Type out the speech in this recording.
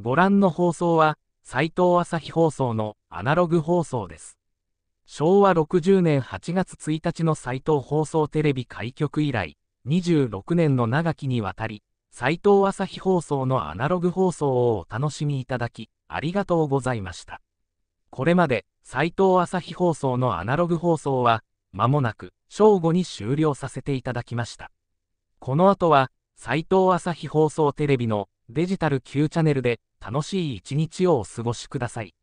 ご覧の放送は、斉藤朝日放送のアナログ放送です。昭和60年8月1日の斎藤放送テレビ開局以来、26年の長きにわたり、斎藤朝日放送のアナログ放送をお楽しみいただき、ありがとうございました。これまで、斎藤朝日放送のアナログ放送は、まもなく、正午に終了させていただきました。この後は、斎藤朝日放送テレビのデジタル Q チャンネルで楽しい一日をお過ごしください。